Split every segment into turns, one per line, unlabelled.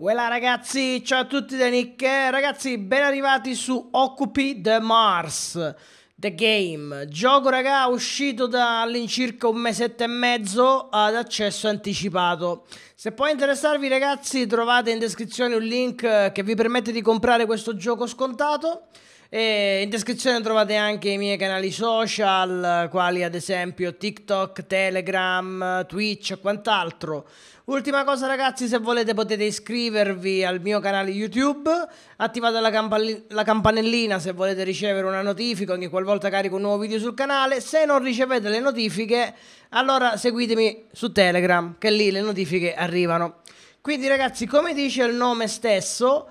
Voilà ragazzi, ciao a tutti da Nick, ragazzi ben arrivati su Occupy the Mars, The Game, gioco raga uscito da all'incirca un mesetto e mezzo ad accesso anticipato. Se può interessarvi ragazzi trovate in descrizione un link che vi permette di comprare questo gioco scontato. E in descrizione trovate anche i miei canali social, quali ad esempio TikTok, Telegram, Twitch e quant'altro. Ultima cosa ragazzi, se volete potete iscrivervi al mio canale YouTube, attivate la, campan la, campanellina se volete ricevere una notifica ogni qualvolta carico un nuovo video sul canale, se non ricevete le notifiche allora seguitemi su Telegram che lì le notifiche arrivano. Quindi ragazzi come dice il nome stesso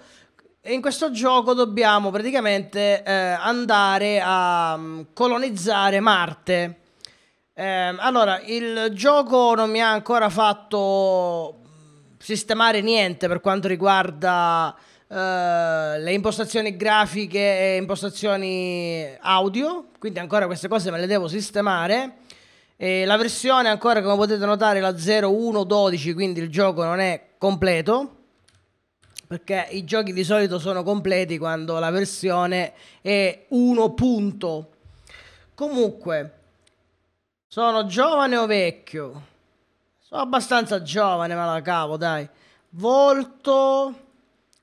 e in questo gioco dobbiamo praticamente eh, andare a um, colonizzare Marte. Eh, allora, il gioco non mi ha ancora fatto mm, sistemare niente per quanto riguarda Uh, le impostazioni grafiche e impostazioni audio, quindi ancora queste cose me le devo sistemare. E la versione ancora, come potete notare, è la 0112, quindi il gioco non è completo perché i giochi di solito sono completi quando la versione è 1 punto. Comunque, sono giovane o vecchio? Sono abbastanza giovane, ma la cavo, dai. Volto,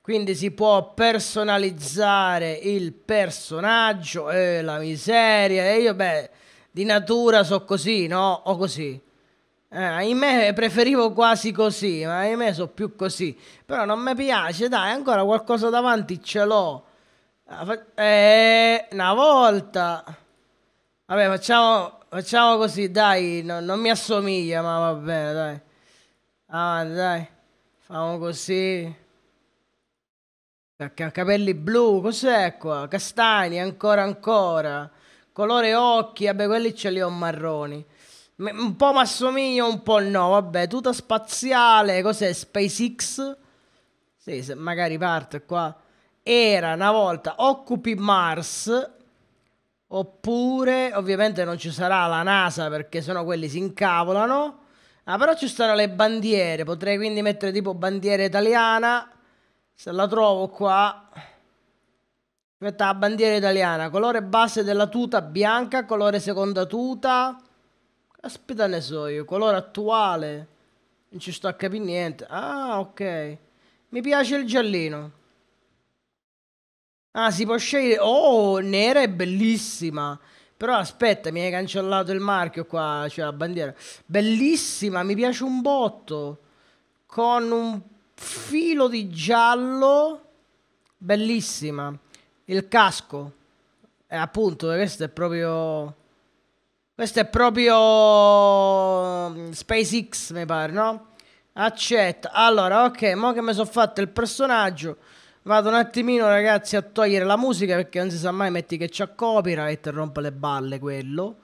quindi si può personalizzare il personaggio e eh, la miseria. E io, beh, di natura so così, no? O così. Eh, ahimè preferivo quasi così, ma ahimè so più così. Però non mi piace, dai, ancora qualcosa davanti ce l'ho. Ah, eh, una volta. Vabbè, facciamo, facciamo così, dai, no, non mi assomiglia, ma va bene, dai. Avanti, ah, dai. Facciamo così. Capelli blu, cos'è qua? Castani, ancora, ancora. Colore occhi, vabbè, quelli ce li ho marroni. Un po' mi assomiglia, un po' no. Vabbè, tuta spaziale, cos'è? SpaceX? Sì, se magari parte qua. Era una volta Occupi Mars. Oppure, ovviamente non ci sarà la NASA perché sennò quelli si incavolano. Ah, però ci stanno le bandiere. Potrei quindi mettere tipo bandiera italiana. Se la trovo qua. la bandiera italiana. Colore base della tuta bianca, colore seconda tuta. Aspetta ne so io, colore attuale. Non ci sto a capire niente. Ah, ok. Mi piace il giallino. Ah, si può scegliere. Oh, nera è bellissima. Però aspetta, mi hai cancellato il marchio qua, cioè la bandiera. Bellissima, mi piace un botto. Con un filo di giallo. Bellissima. Il casco. E eh, appunto, questo è proprio... Questo è proprio mm, SpaceX, mi pare, no? Accetta. Allora, ok, mo che mi sono fatto il personaggio, vado un attimino, ragazzi, a togliere la musica perché non si sa mai, metti che c'è copyright e rompe le balle quello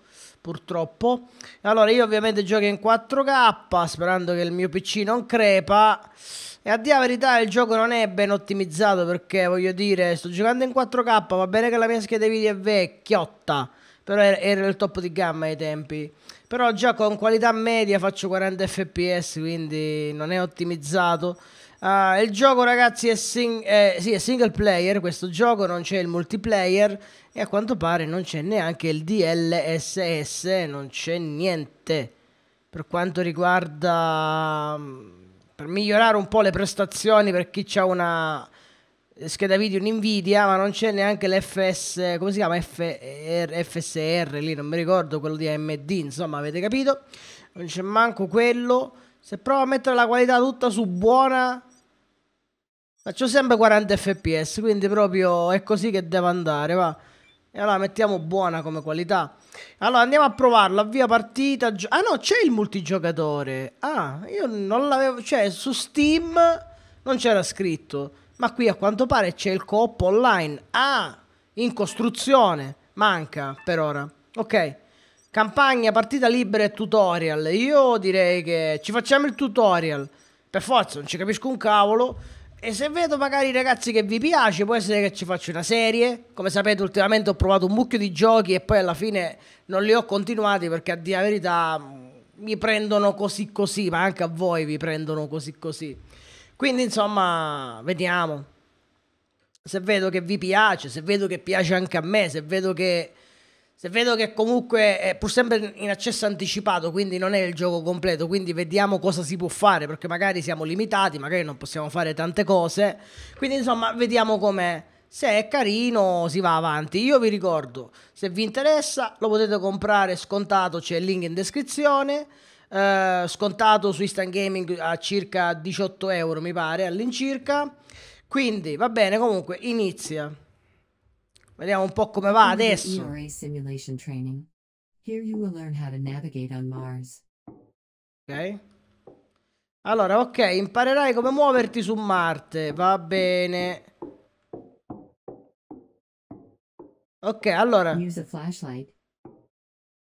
purtroppo. Allora, io ovviamente gioco in 4K, sperando che il mio PC non crepa. E a dire la verità, il gioco non è ben ottimizzato perché, voglio dire, sto giocando in 4K, va bene che la mia scheda video è vecchiotta però era il top di gamma ai tempi. Però già con qualità media faccio 40 fps, quindi non è ottimizzato. Uh, il gioco ragazzi è, sing eh, sì, è, single player, questo gioco non c'è il multiplayer e a quanto pare non c'è neanche il DLSS, non c'è niente per quanto riguarda... Mm, per migliorare un po' le prestazioni per chi ha una scheda video in Nvidia, ma non c'è neanche l'FS, come si chiama? FR, FSR lì, non mi ricordo, quello di AMD, insomma, avete capito? Non c'è manco quello. Se provo a mettere la qualità tutta su buona, faccio sempre 40 fps, quindi proprio è così che deve andare, va. E allora mettiamo buona come qualità. Allora andiamo a provarlo, avvia partita. Ah no, c'è il multigiocatore. Ah, io non l'avevo, cioè su Steam non c'era scritto ma qui a quanto pare c'è il coop online. Ah, in costruzione, manca per ora. Ok, campagna, partita libera e tutorial. Io direi che ci facciamo il tutorial. Per forza, non ci capisco un cavolo. E se vedo magari ragazzi che vi piace, può essere che ci faccio una serie. Come sapete, ultimamente ho provato un mucchio di giochi e poi alla fine non li ho continuati perché a dire la verità mi prendono così così, ma anche a voi vi prendono così così. Quindi, insomma, vediamo. Se vedo che vi piace, se vedo che piace anche a me, se vedo che, se vedo che comunque è pur sempre in accesso anticipato, quindi non è il gioco completo, quindi vediamo cosa si può fare, perché magari siamo limitati, magari non possiamo fare tante cose. Quindi, insomma, vediamo com'è se è carino si va avanti. Io vi ricordo, se vi interessa lo potete comprare scontato, c'è il link in descrizione. Eh, scontato su Instant Gaming a circa 18 euro mi pare all'incirca. Quindi va bene, comunque inizia. Vediamo un po' come va adesso. Ok. Allora, ok, imparerai come muoverti su Marte, va bene. Ok, allora. Use a flashlight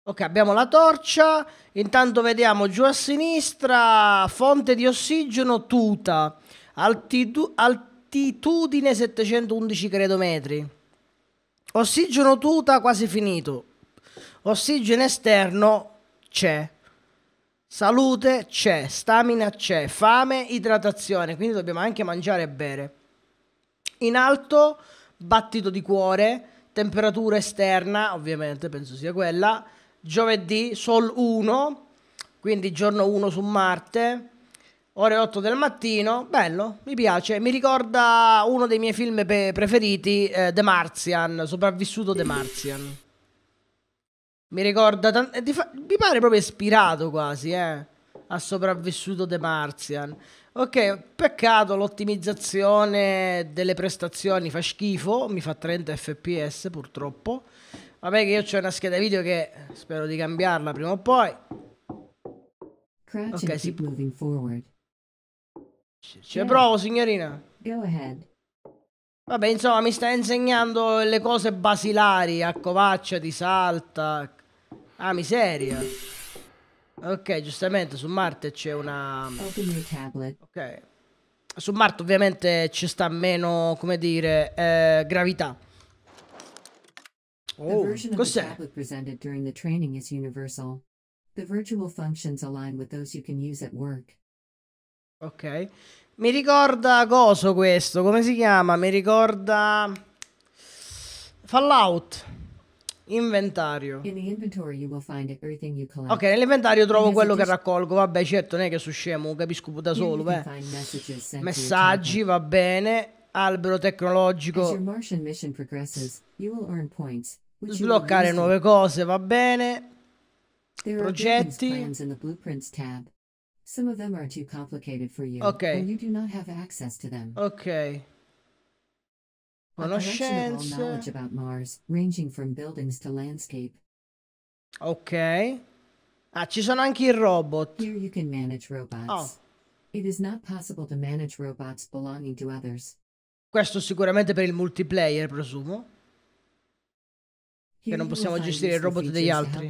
Ok, abbiamo la torcia, intanto vediamo giù a sinistra, fonte di ossigeno, tuta, altitu altitudine 711 credo metri. Ossigeno tuta quasi finito, ossigeno esterno c'è, salute c'è, stamina c'è, fame, idratazione, quindi dobbiamo anche mangiare e bere. In alto, battito di cuore, temperatura esterna, ovviamente penso sia quella giovedì Sol 1, quindi giorno 1 su Marte, ore 8 del mattino, bello, mi piace, mi ricorda uno dei miei film pe- preferiti, eh, The Martian, sopravvissuto The Martian. Mi ricorda, tan- eh, fa- mi pare proprio ispirato quasi, eh, a sopravvissuto The Martian. Ok, peccato l'ottimizzazione delle prestazioni fa schifo, mi fa 30 fps purtroppo. Vabbè che io ho una scheda video che spero di cambiarla prima o poi. ok, si... Ci yeah. provo, signorina. Vabbè, insomma, mi sta insegnando le cose basilari. Accovaccia, di salta. Ah, miseria. Ok, giustamente, su Marte c'è una... Ok. Su Marte ovviamente ci sta meno, come dire, eh, gravità.
Oh, the version of cos'è? the tablet presented during the training is universal. The virtual functions
align with those you can use at work. Ok. Mi ricorda coso questo, come si chiama? Mi ricorda Fallout.
Inventario. In ok, nell'inventario trovo quello che
raccolgo. Vabbè, certo, non è che su scemo, capisco da solo. Beh. Messaggi, va bene. Albero tecnologico. As your Martian mission progresses, you will earn points Sbloccare nuove cose, va
bene.
Progetti.
Ok. Ok. Conoscenze.
Ok. Ah, ci sono anche i
robot. Here you can manage robots. Oh. It is not possible to manage robots belonging
to others. Questo sicuramente per il multiplayer, presumo che non possiamo gestire il robot degli altri.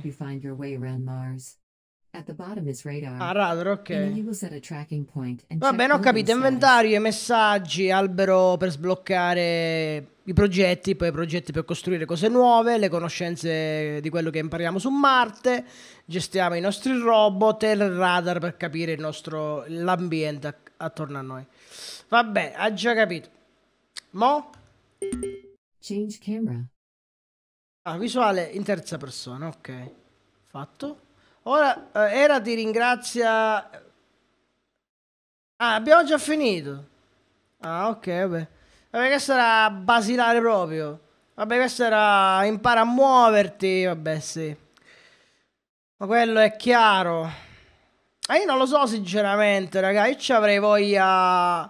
Ah, radar, ok. Va bene,
ho capito. Inventario, messaggi, albero per sbloccare i progetti, poi progetti per costruire cose nuove, le conoscenze di quello che impariamo su Marte, gestiamo i nostri robot e il radar per capire il nostro, l'ambiente attorno a noi. Vabbè, ha già capito. Mo? Change camera. Ah, visuale in terza persona, ok. Fatto. Ora, eh, Era ti ringrazia... Ah, abbiamo già finito. Ah, ok, vabbè. Vabbè, questo era basilare proprio. Vabbè, questo era impara a muoverti, vabbè, sì. Ma quello è chiaro. Ma io non lo so, sinceramente, raga. Io ci avrei voglia...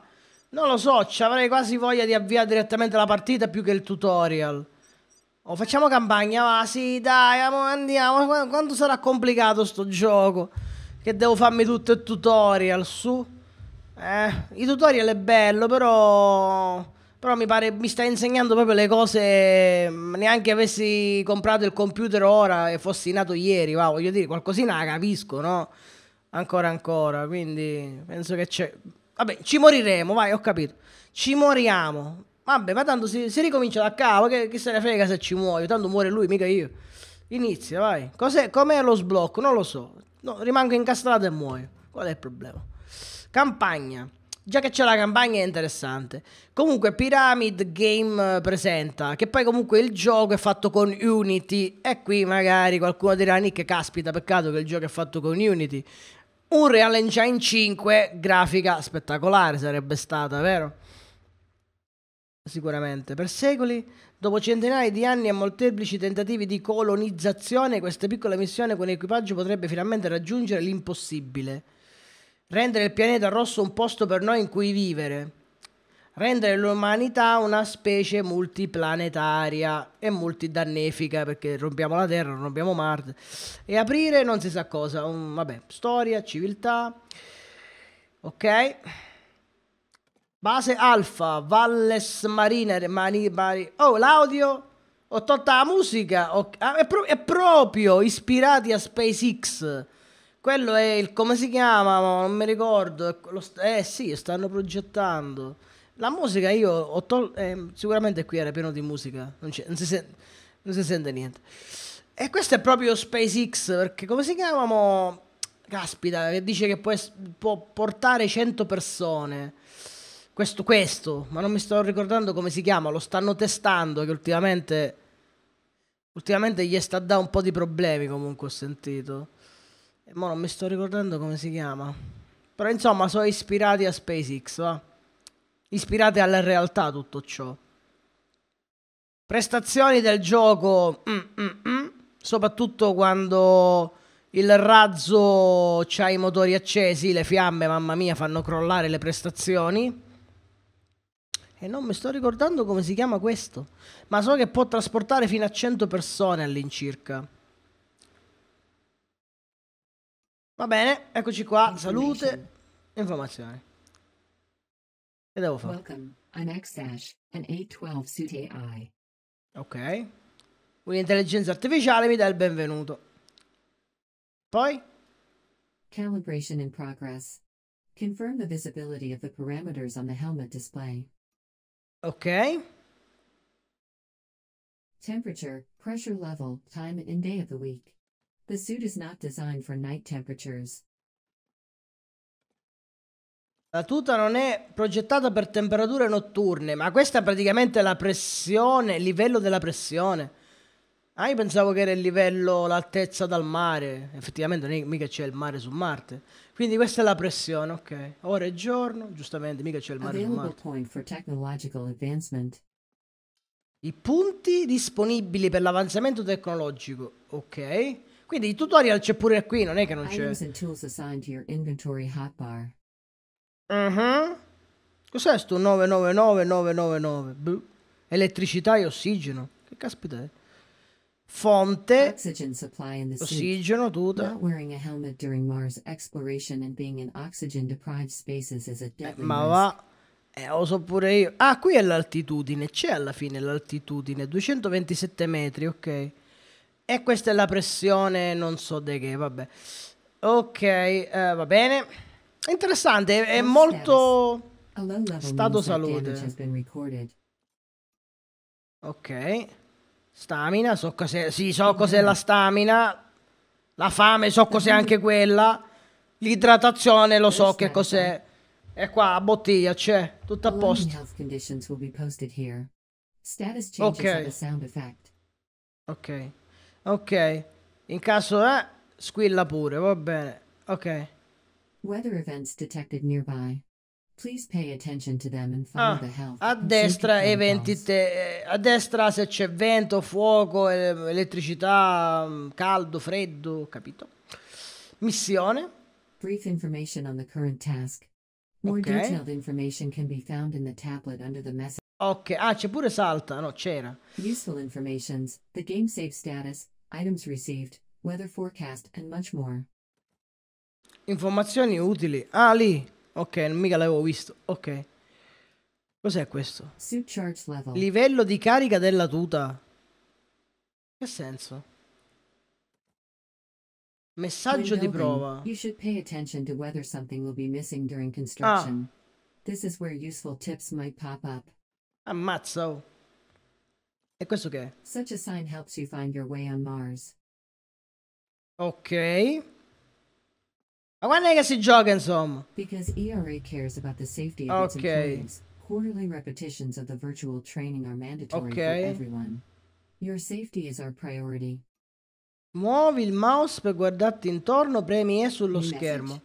Non lo so, ci avrei quasi voglia di avviare direttamente la partita più che il tutorial. Oh, facciamo campagna, va, sì, dai, andiamo. Quanto sarà complicato sto gioco? Che devo farmi tutto il tutorial, su. Eh, i tutorial è bello, però... Però mi pare mi sta insegnando proprio le cose. Mm, neanche avessi comprato il computer ora e fossi nato ieri, va, voglio dire, qualcosina la capisco, no? Ancora, ancora, quindi penso che c'è... Vabbè, ci moriremo, vai, ho capito. Ci moriamo. Vabbè, ma tanto si, si ricomincia da capo, che, che se ne frega se ci muoio, tanto muore lui, mica io. Inizia, vai. Cos'è, com'è lo sblocco? Non lo so. No, rimango incastrato e muoio. Qual è il problema? Campagna. Già che c'è la campagna è interessante. Comunque Pyramid Game eh, presenta, che poi comunque il gioco è fatto con Unity. E qui magari qualcuno dirà, Nick, caspita, peccato che il gioco è fatto con Unity. Un Real Engine 5, grafica spettacolare sarebbe stata, vero? Sicuramente. Per secoli, dopo centinaia di anni e molteplici tentativi di colonizzazione, questa piccola missione con equipaggio potrebbe finalmente raggiungere l'impossibile. Rendere il pianeta rosso un posto per noi in cui vivere. Rendere l'umanità una specie multiplanetaria e multidannefica, perché rompiamo la Terra, rompiamo Marte. E aprire non si sa cosa. Um, vabbè, storia, civiltà. Ok. Base Alfa, Valles Mariner, Mani, Mari. Oh, l'audio? Ho tolto la musica? Ho... Ah, è, pro... è, proprio ispirati a SpaceX. Quello è il... come si chiama? Non mi ricordo. St... eh sì, stanno progettando. La musica io ho tolto... Eh, sicuramente qui era pieno di musica. Non, non, si sente... non, si sente, niente. E questo è proprio SpaceX, perché come si chiamano? Caspita, che dice che può, può portare 100 persone questo, questo, ma non mi sto ricordando come si chiama, lo stanno testando che ultimamente, ultimamente gli sta dando un po' di problemi comunque ho sentito. E mo non mi sto ricordando come si chiama. Però insomma sono ispirati a SpaceX, va? Ispirati alla realtà tutto ciò. Prestazioni del gioco, mm, mm, mm, soprattutto quando il razzo ha i motori accesi, le fiamme, mamma mia, fanno crollare le prestazioni. E non mi sto ricordando come si chiama questo. Ma so che può trasportare fino a 100 persone all'incirca. Va bene, eccoci qua. Salute. Informazioni. Che devo fare? Welcome. I'm X-Dash, an A12 suit AI. Ok. Un'intelligenza artificiale mi dà il benvenuto. Poi?
Calibration in progress. Confirm the visibility of the parameters on the helmet display. Ok. Temperature, pressure level, time and day of the week. The suit is not designed for night temperatures.
La tuta non è progettata per temperature notturne, ma questa è praticamente la pressione, il livello della pressione. Ah, io pensavo che era il livello, l'altezza dal mare. Effettivamente non è, mica c'è il mare su Marte. Quindi questa è la pressione, ok. Ora è giorno, giustamente, mica c'è il mare Available su Marte. I punti disponibili per l'avanzamento tecnologico, ok. Quindi il tutorial c'è pure qui, non è che non c'è. Uh-huh. Cos'è sto 999999? Elettricità e ossigeno. Che caspita è? fonte, ossigeno, tutto. Eh, ma va, eh, lo so pure io. Ah, qui è l'altitudine, c'è alla fine l'altitudine, 227 metri, ok. E questa è la pressione, non so di che, vabbè. Ok, eh, va bene. Interessante, è, è molto... Stato salute. Ok. Stamina, so cos'è, sì, so cos'è la stamina, la fame so cos'è anche quella, l'idratazione lo so che cos'è. E qua a bottiglia c'è, tutto a posto.
Ok.
Ok. Ok. In caso eh, squilla pure, va bene. Ok.
Weather events detected nearby. Ah, a destra
eventi te, a destra se c'è vento, fuoco, elettricità, mm, caldo, freddo, capito? Missione.
Brief information on the current task.
More okay. detailed
information can be found in the tablet under the message.
Ok, ah, c'è pure salta, no, c'era. Useful informations, the game save status,
items received, weather forecast and much more.
Informazioni utili. Ah, lì. Ok, mica l'avevo visto. Ok. Cos'è questo? Livello di carica della tuta. Che senso? Messaggio di prova. You should pay
attention to whether something will be missing during construction. Ah. This is where useful tips might pop up.
Ammazzo. E questo che è? Such a sign helps you
find your way on Mars. Ok. Ma quando è che si gioca, insomma? Because ERA cares about the safety of okay. its employees. Quarterly repetitions of the virtual training are mandatory okay. for everyone.
Your safety is our priority. Muovi il mouse per guardarti intorno, premi E sullo Message. schermo.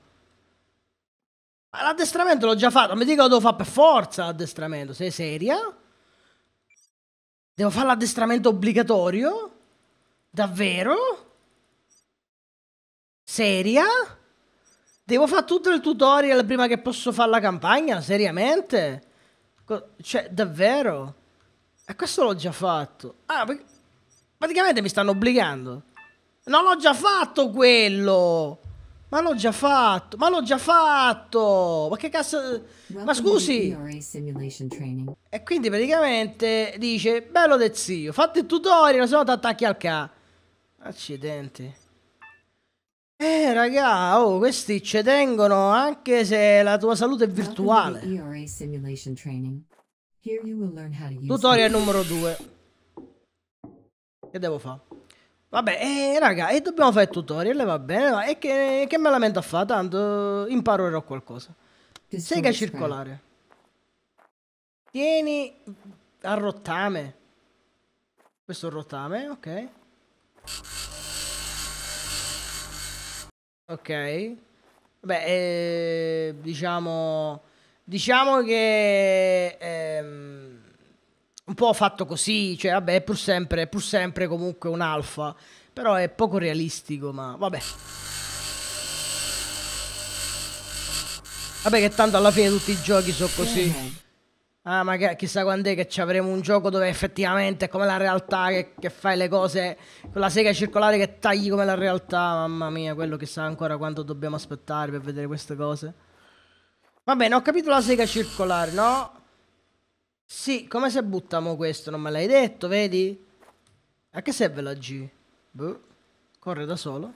Ma l'addestramento l'ho già fatto, mi dico lo devo fare per forza l'addestramento, sei seria? Devo fare l'addestramento obbligatorio? Davvero? Seria? Devo fare tutto il tutorial prima che posso fare la campagna? Seriamente? Cioè, davvero? E questo l'ho già fatto. Ah, praticamente mi stanno obbligando. Non l'ho già fatto quello! Ma l'ho già fatto! Ma l'ho già fatto! Ma che cazzo... Ma scusi! E quindi praticamente dice, bello del zio, fatti il tutorial, se no ti attacchi al ca. Accidenti. Eh raga, oh, questi ci tengono anche se la tua salute è virtuale. Tutorial numero 2. Che devo fare? Vabbè, eh, raga, e eh, dobbiamo fare tutorial, va bene, va. E che, che me la mento a fare, tanto eh, imparerò qualcosa. Sega circolare. Tieni a rottame. Questo rottame, ok. Ok. Beh, eh, diciamo, diciamo che ehm, un po' fatto così, cioè vabbè, è pur sempre, è pur sempre comunque un alfa, però è poco realistico, ma vabbè. Vabbè che tanto alla fine tutti i giochi sono così. Eh ah, ma che, chissà quando è che ci avremo un gioco dove effettivamente è come la realtà che, che fai le cose con la sega circolare che tagli come la realtà. Mamma mia, quello chissà ancora quanto dobbiamo aspettare per vedere queste cose. Va bene, ho capito la sega circolare, no? Sì, come se buttiamo questo? Non me l'hai detto, vedi? A che serve la G? Boh, corre da solo.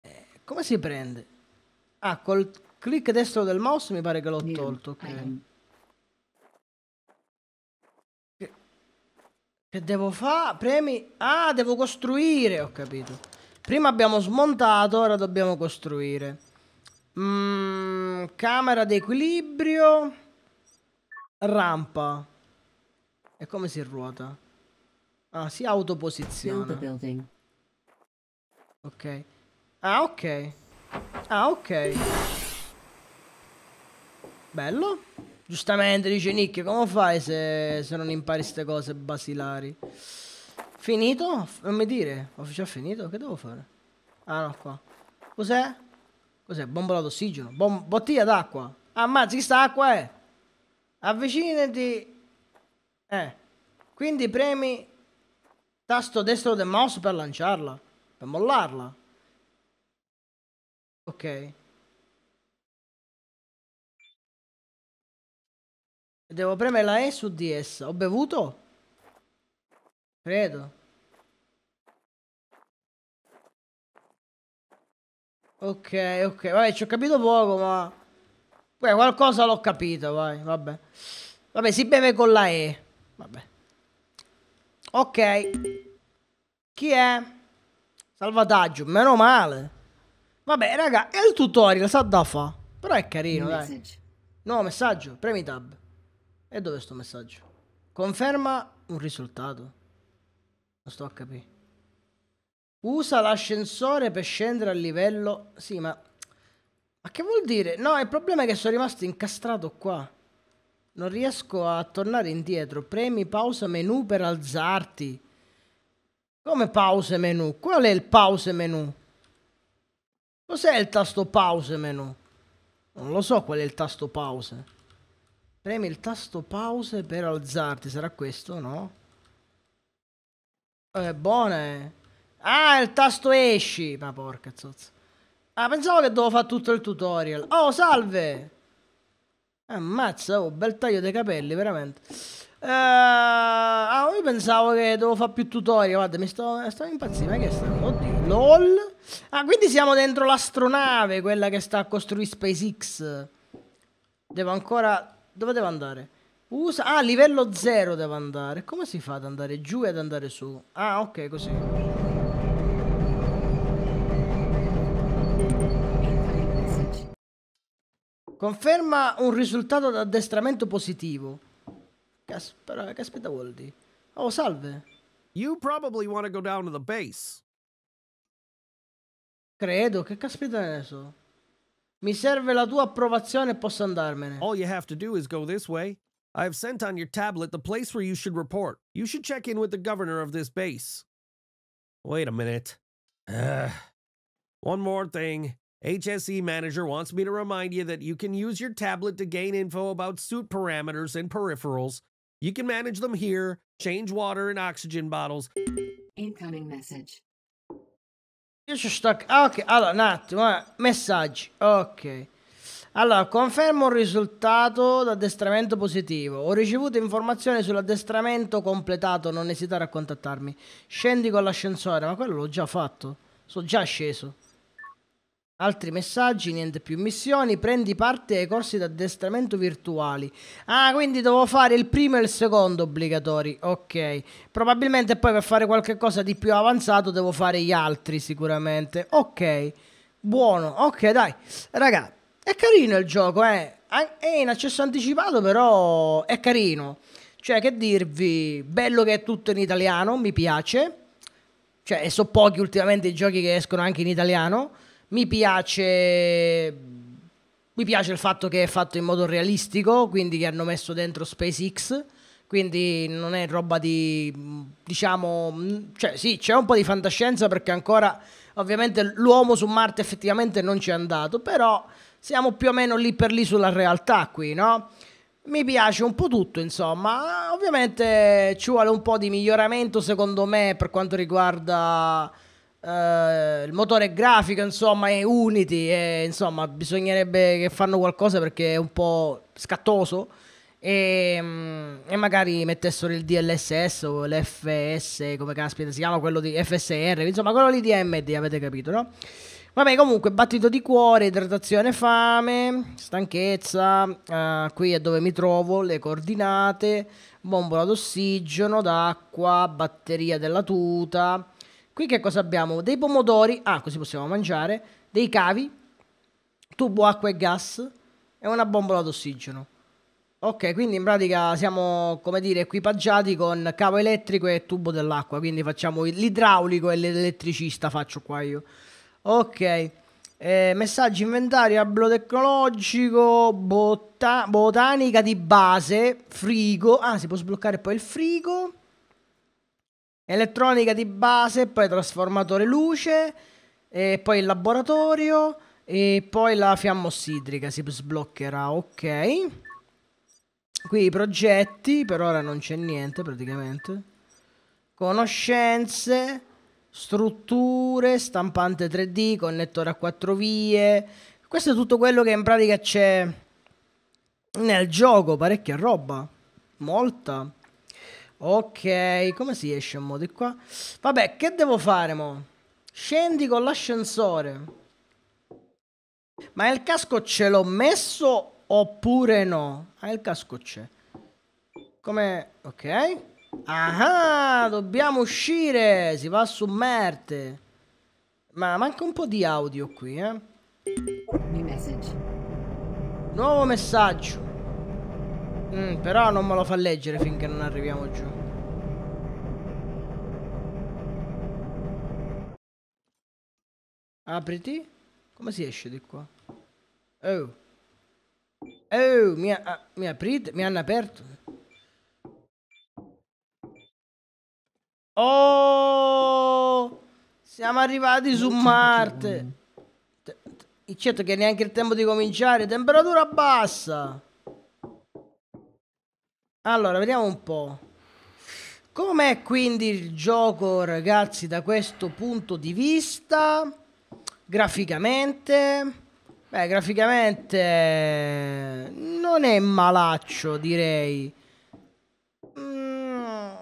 Eh, come si prende? Ah, col Clic destro del mouse mi pare che l'ho tolto. Ok. Che... che devo fare? Premi... Ah, devo costruire, ho capito. Prima abbiamo smontato, ora dobbiamo costruire. Mm, camera d'equilibrio. Rampa. E come si ruota? Ah, si autoposiziona. Ok. Ah, ok. Ah, ok. Bello. Giustamente dice Nick, come fai se, se non impari queste cose basilari? Finito? Fammi dire, ho già finito? Che devo fare? Ah no, qua. Cos'è? Cos'è? Bombola d'ossigeno? Bom bottiglia d'acqua? Ammazzi, che sta acqua è? Avvicinati. Eh. Quindi premi tasto destro del mouse per lanciarla. Per mollarla. Ok. Devo premere la E su DS. Ho bevuto? Credo. Ok, ok. Vabbè, ci ho capito poco, ma... Beh, qualcosa l'ho capito, vai, vabbè. Vabbè, si beve con la E. Vabbè. Ok. Chi è? Salvataggio, meno male. Vabbè, raga, è il tutorial, sa da fa. Però è carino, dai. No, messaggio, premi tab. E dove sto messaggio? Conferma un risultato. Non sto a capire. Usa l'ascensore per scendere al livello... Sì, ma... Ma che vuol dire? No, il problema è che sono rimasto incastrato qua. Non riesco a tornare indietro. Premi pausa menu per alzarti. Come pause menu? Qual è il pause menu? Cos'è il tasto pause menu? Non lo so qual è il tasto pause. Premi il tasto pause per alzarti, sarà questo, no? Eh, buone. Ah, il tasto esci. Ma porca zozza. Ah, pensavo che dovevo fare tutto il tutorial. Oh, salve! Ammazza, oh, bel taglio dei capelli, veramente. Uh, ah, io pensavo che dovevo fare più tutorial. Guarda, mi sto, eh, sto impazzendo. Ma che sta? Oddio, lol. Ah, quindi siamo dentro l'astronave, quella che sta a costruire SpaceX. Devo ancora dove devo andare? Usa... Ah, livello 0 devo andare. Come si fa ad andare giù e ad andare su? Ah, ok, così. Conferma un risultato d'addestramento positivo. Caspera, caspita vuol dire? Oh, salve. You probably want to go down to the base. Credo, che caspita ne so. Mi serve la tua approvazione e posso andarmene. All you have to do is go this way. I have sent on your tablet the place where you should report. You should check in with the governor of this base. Wait a minute. one more thing. HSE manager wants me to remind you that you can use your tablet to gain info about suit parameters and peripherals. You can manage them here, change water and oxygen bottles. Incoming message. Io ci sto... Ah, ok, allora, un attimo, eh. messaggi, ok. Allora, confermo il risultato d'addestramento positivo. Ho ricevuto informazioni sull'addestramento completato, non esitare a contattarmi. Scendi con l'ascensore, ma quello l'ho già fatto. Sono già sceso. Altri messaggi, niente più missioni, prendi parte ai corsi di addestramento virtuali. Ah, quindi devo fare il primo e il secondo obbligatori, ok. Probabilmente poi per fare qualcosa di più avanzato devo fare gli altri sicuramente. Ok, buono, ok dai. Raga, è carino il gioco, eh. È in accesso anticipato però è carino. Cioè, che dirvi, bello che è tutto in italiano, mi piace. Cioè, so pochi ultimamente i giochi che escono anche in italiano mi piace, mi piace il fatto che è fatto in modo realistico, quindi che hanno messo dentro SpaceX quindi non è roba di diciamo cioè sì c'è un po' di fantascienza perché ancora ovviamente l'uomo su Marte effettivamente non c'è andato però siamo più o meno lì per lì sulla realtà qui no? Mi piace un po' tutto insomma ovviamente ci vuole un po' di miglioramento secondo me per quanto riguarda Uh, il motore grafico insomma è Unity e insomma bisognerebbe che fanno qualcosa perché è un po' scattoso e, mm, e magari mettessero il DLSS o l'FS come caspita si chiama quello di FSR insomma quello lì di AMD avete capito no? Vabbè, comunque, battito di cuore, idratazione, fame, stanchezza. Uh, qui è dove mi trovo, le coordinate, bombola d'ossigeno, d'acqua, batteria della tuta. Qui che cosa abbiamo? Dei pomodori, ah così possiamo mangiare, dei cavi, tubo acqua e gas e una bombola d'ossigeno. Ok, quindi in pratica siamo, come dire, equipaggiati con cavo elettrico e tubo dell'acqua, quindi facciamo l'idraulico e l'elettricista faccio qua io. Ok, eh, messaggi inventario, ablo tecnologico, bota botanica di base, frigo, ah si può sbloccare poi il frigo elettronica di base, poi trasformatore luce, e poi il laboratorio e poi la fiamma ossidrica si sbloccherà, ok. Qui i progetti, per ora non c'è niente praticamente. Conoscenze, strutture, stampante 3D, connettore a quattro vie. Questo è tutto quello che in pratica c'è nel gioco, parecchia roba. Molta. Ok, come si esce mo di qua? Vabbè, che devo fare mo? Scendi con l'ascensore. Ma il casco ce l'ho messo oppure no? Ah, il casco c'è. Come... Ok. Ah, ah dobbiamo uscire. Si va su merte. Ma manca un po' di audio qui, eh. Nuovo messaggio. Mm, però non me lo fa leggere finché non arriviamo giù. Apriti. Come si esce di qua? Oh. Oh, mi, ha, ah, mi aprite? Mi hanno aperto? Oh! Siamo arrivati su Marte! Certo che neanche il tempo di cominciare, temperatura bassa! Allora, vediamo un po'. Com'è quindi il gioco, ragazzi, da questo punto di vista? Graficamente? Beh, graficamente non è malaccio, direi. Mm,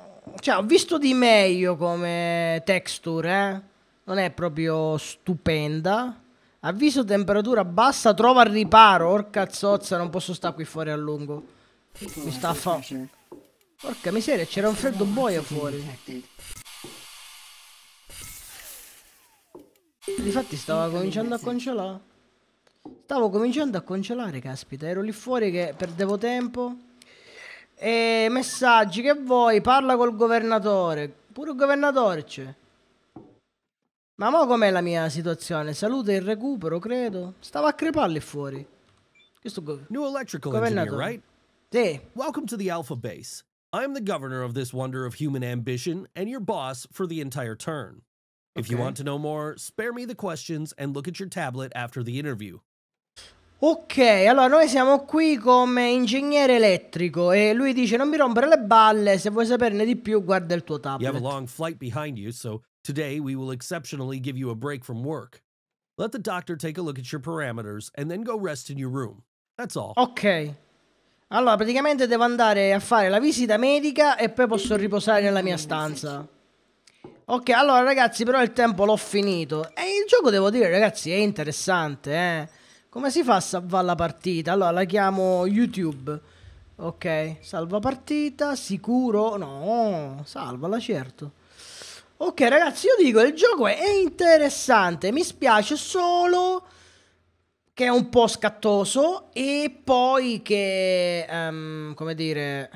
cioè, ho visto di meglio come texture, eh? Non è proprio stupenda. Avviso temperatura bassa, trova il riparo. Orca zozza, non posso stare qui fuori a lungo. Mi sta Mustaffa. Porca miseria, c'era un freddo boia fuori. Difatti stava cominciando a congelare. Stavo cominciando a congelare, caspita. Ero lì fuori che perdevo tempo. E messaggi che vuoi? Parla col governatore. Pure il governatore c'è. Ma mo com'è la mia situazione? Salute e recupero, credo. Stava a crepare lì fuori. Questo go- governatore. Day. welcome to the Alpha Base. I'm the governor of this wonder of human ambition and your boss for the entire turn. If okay. you want to know more, spare me the questions and look at your tablet after the interview. Ok, allora noi siamo qui come ingegnere elettrico e lui dice non mi rompere le balle, se vuoi saperne di più guarda il tuo tablet. You have a long flight behind you, so today we will exceptionally give you a break from work. Let the doctor take a look at your parameters and then go rest in your room. That's all. Ok. Allora, praticamente devo andare a fare la visita medica e poi posso riposare nella mia stanza. Ok, allora ragazzi, però il tempo l'ho finito. E il gioco, devo dire, ragazzi, è interessante, eh. Come si fa a salvare la partita? Allora, la chiamo YouTube. Ok, salva partita, sicuro? No, salvala, certo. Ok, ragazzi, io dico, il gioco è interessante. Mi spiace solo che è un po' scattoso e poi che, um, come dire,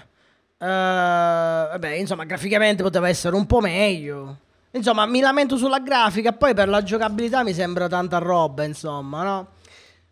uh, vabbè, insomma, graficamente poteva essere un po' meglio. Insomma, mi lamento sulla grafica, poi per la giocabilità mi sembra tanta roba, insomma, no?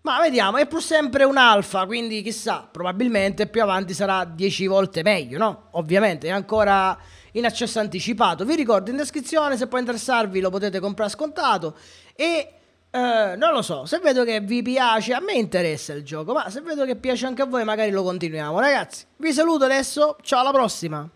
Ma vediamo, è pur sempre un alfa, quindi chissà, probabilmente più avanti sarà 10 volte meglio, no? Ovviamente, è ancora in accesso anticipato. Vi ricordo in descrizione, se può interessarvi lo potete comprare scontato e Uh, non lo so, se vedo che vi piace, a me interessa il gioco, ma se vedo che piace anche a voi magari lo continuiamo. Ragazzi, vi saluto adesso, ciao alla prossima!